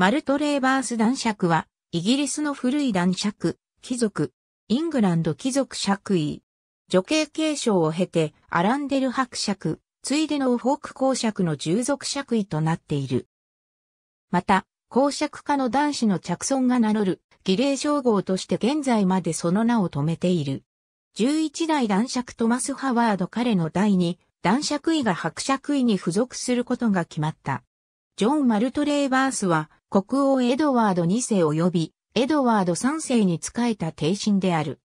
マルトレーバース男爵は、イギリスの古い男爵、貴族、イングランド貴族爵位。女系継承を経て、アランデル伯爵、ついでのフォーク公爵の従属爵位となっている。また、公爵家の男子の着尊が名乗る、儀礼称号として現在までその名を止めている。11代男爵トマス・ハワード彼の第2、男爵位が伯爵位に付属することが決まった。ジョン・マルトレーバースは、国王エドワード2世及びエドワード3世に仕えた帝神である。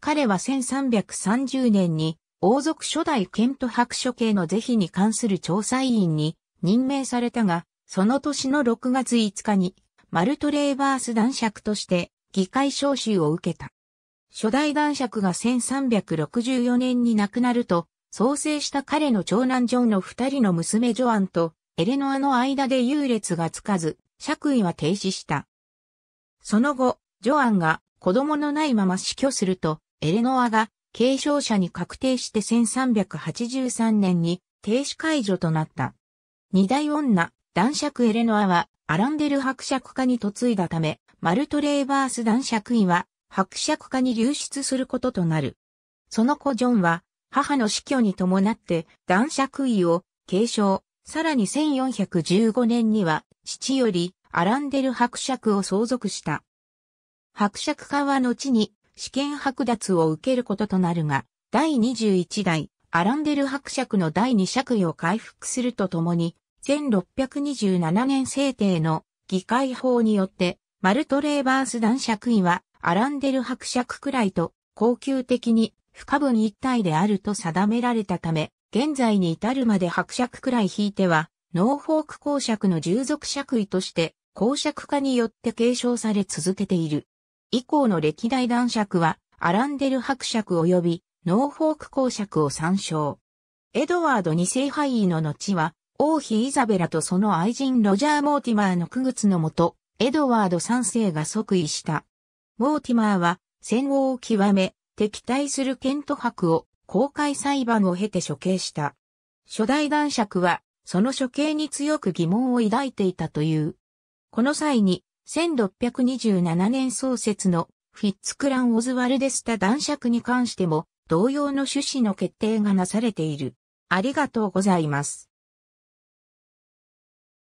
彼は1330年に王族初代ケント白書系の是非に関する調査委員に任命されたが、その年の6月5日にマルトレーバース男爵として議会召集を受けた。初代男爵が1364年に亡くなると、創生した彼の長男ジョンの二人の娘ジョアンとエレノアの間で優劣がつかず、爵位は停止した。その後、ジョアンが子供のないまま死去すると、エレノアが継承者に確定して1383年に停止解除となった。二大女、男爵エレノアはアランデル伯爵家に嫁いだため、マルトレーバース男爵位は伯爵家に流出することとなる。その子ジョンは母の死去に伴って男爵位を継承、さらに1415年には、父よりアランデル伯爵を相続した。伯爵家は後に試験剥奪を受けることとなるが、第21代アランデル伯爵の第2爵位を回復するとともに、1627年制定の議会法によって、マルトレーバース男爵位はアランデル伯爵くらいと恒久的に不可分一体であると定められたため、現在に至るまで伯爵くらい引いては、ノーフォーク公爵の従属爵位として、公爵化によって継承され続けている。以降の歴代男爵は、アランデル伯爵及び、ノーフォーク公爵を参照。エドワード2世敗位の後は、王妃イザベラとその愛人ロジャー・モーティマーの区別のもと、エドワード3世が即位した。モーティマーは、戦後を極め、敵対するケント伯を公開裁判を経て処刑した。初代男爵は、その処刑に強く疑問を抱いていたという。この際に、1627年創設のフィッツクラン・オズワルデスタ男爵に関しても、同様の趣旨の決定がなされている。ありがとうございます。